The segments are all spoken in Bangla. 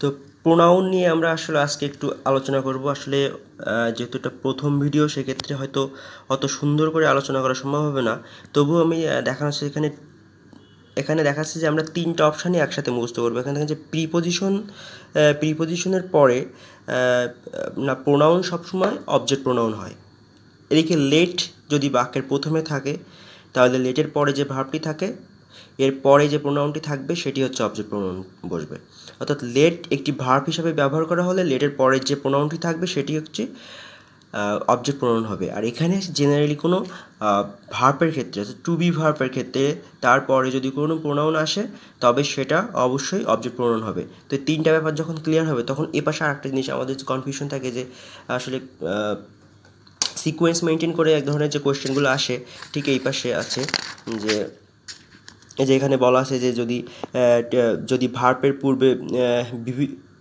তো প্রোনাউন নিয়ে আমরা আসলে আজকে একটু আলোচনা করব আসলে যেহেতু এটা প্রথম ভিডিও সেক্ষেত্রে হয়তো অত সুন্দর করে আলোচনা করা সম্ভব হবে না তবুও আমি দেখানো হচ্ছে এখানে এখানে দেখাচ্ছে যে আমরা তিনটা অপশানই একসাথে মুখস্থ করবো এখানে দেখা যাচ্ছে প্রিপোজিশন প্রিপোজিশনের পরে না প্রোনাউন সবসময় অবজেক্ট প্রোনাউন হয় এদিকে লেট যদি বাক্যের প্রথমে থাকে তাহলে লেটের পরে যে ভাবটি থাকে এর পরে যে প্রোনাউনটি থাকবে সেটি হচ্ছে অবজেক্ট প্রোনাউন বসবে অর্থাৎ লেট একটি ভার্ব হিসাবে ব্যবহার করা হলে লেটের পরের যে প্রোনাউনটি থাকবে সেটি হচ্ছে অবজেক্ট প্রোনাউন হবে আর এখানে জেনারেলি কোনো ভার্পের ক্ষেত্রে অর্থাৎ টু বি ভার্পের ক্ষেত্রে তারপরে যদি কোনো প্রোনাউন আসে তবে সেটা অবশ্যই অবজেক্ট প্রোনাউন হবে তো এই তিনটা ব্যাপার যখন ক্লিয়ার হবে তখন এ পাশে আরেকটা জিনিস আমাদের কনফিউশন থাকে যে আসলে সিকোয়েন্স মেনটেন করে এক ধরনের যে কোয়েশ্চেনগুলো আসে ঠিক এই পাশে আছে যে যে এখানে বলা আছে যে যদি যদি ভার্পের পূর্বে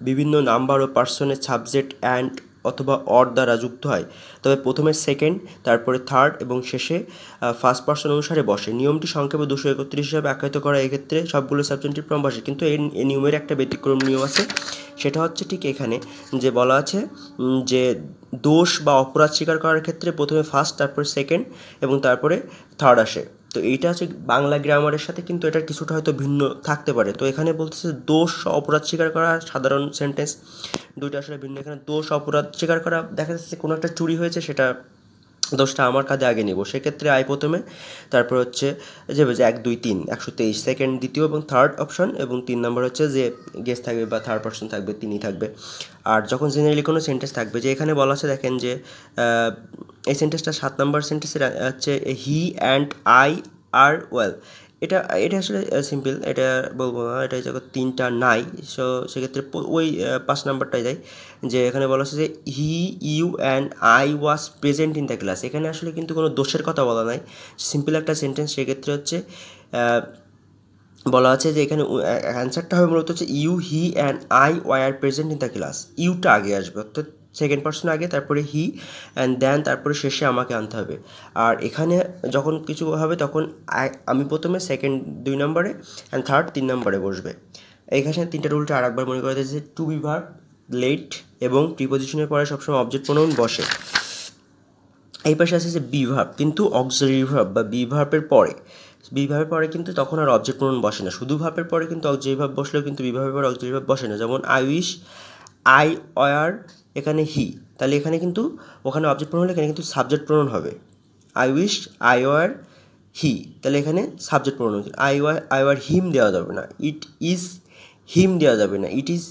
বিভিন্ন নাম্বার ও পার্সনের সাবজেক্ট অ্যান্ড অথবা অর দ্বারা যুক্ত হয় তবে প্রথমে সেকেন্ড তারপরে থার্ড এবং শেষে ফার্স্ট পার্সন অনুসারে বসে নিয়মটি সংক্ষেপে দুশো একত্রিশ হিসাবে আখ্যায়িত করা এক্ষেত্রে সবগুলো সাবজেক্টের ক্রম বসে কিন্তু এই নিয়মের একটা ব্যতিক্রম নিয়ম আছে সেটা হচ্ছে ঠিক এখানে যে বলা আছে যে দোষ বা অপরাধ স্বীকার করার ক্ষেত্রে প্রথমে ফার্স্ট তারপরে সেকেন্ড এবং তারপরে থার্ড আসে তো এইটা হচ্ছে বাংলা গ্রামারের সাথে কিন্তু এটার কিছুটা হয়তো ভিন্ন থাকতে পারে তো এখানে বলতেছে দোষ অপরাধ স্বীকার করা সাধারণ সেন্টেন্স দুইটা আসলে ভিন্ন এখানে দোষ অপরাধ স্বীকার করা দেখা যাচ্ছে কোনো একটা চুরি হয়েছে সেটা দোষটা আমার কাঁধে আগে নেব সেক্ষেত্রে আই প্রথমে তারপর হচ্ছে যে এক দুই তিন একশো তেইশ সেকেন্ড দ্বিতীয় এবং থার্ড অপশন এবং তিন নম্বর হচ্ছে যে গেস্ট থাকবে বা থার্ড পার্সন থাকবে তিনি থাকবে আর যখন জেনারেলি কোনো সেন্টেন্স থাকবে যে এখানে বলা আছে দেখেন যে এই সেন্টেন্সটা সাত নম্বর সেন্টেন্সের হচ্ছে he and I are well এটা এটা আসলে সিম্পল এটা বলবো না এটা যখন তিনটা নাই সো সেক্ষেত্রে ওই পাঁচ নাম্বারটাই যাই যে এখানে বলা হচ্ছে যে he you and I was present in the class এখানে আসলে কিন্তু কোনো দোষের কথা বলা নাই সিম্পল একটা সেন্টেন্স সেক্ষেত্রে হচ্ছে বলা আছে যে এখানে অ্যান্সারটা হবে মূলত হচ্ছে you he and I why are present in the class ইউটা আগে আসবে অর্থাৎ সেকেন্ড পার্সন আগে তারপরে হি অ্যান্ড দেন তারপরে শেষে আমাকে আনতে হবে আর এখানে যখন কিছু হবে তখন আমি প্রথমে সেকেন্ড দুই নম্বরে অ্যান্ড থার্ড তিন নম্বরে বসবে এখানে তিনটা রুলটা আর একবার মনে করা যে টু বিভার লেট এবং প্রিপোজিশনের পরে সবসময় অবজেক্ট প্রণয়ন বসে এই পাশে আছে যে বিভাব কিন্তু অক্সিলারি বিভাব বা বিভাবের পরে বিভাবের পরে কিন্তু তখন আর অবজেক্ট প্রণয়ন বসে না শুধু ভাবের পরে কিন্তু অবজেক্ট বসলেও কিন্তু বিভাবের পরে অবজেক্ট ভাব বসে না যেমন I wish I were er, এখানে হি তাহলে এখানে কিন্তু ওখানে অবজেক্ট প্রণ হলে এখানে কিন্তু সাবজেক্ট প্রণ হবে I wish I were he তাহলে এখানে সাবজেক্ট হচ্ছে I were I were him দেওয়া যাবে না ইট ইজ হিম দেওয়া যাবে না ইট ইজ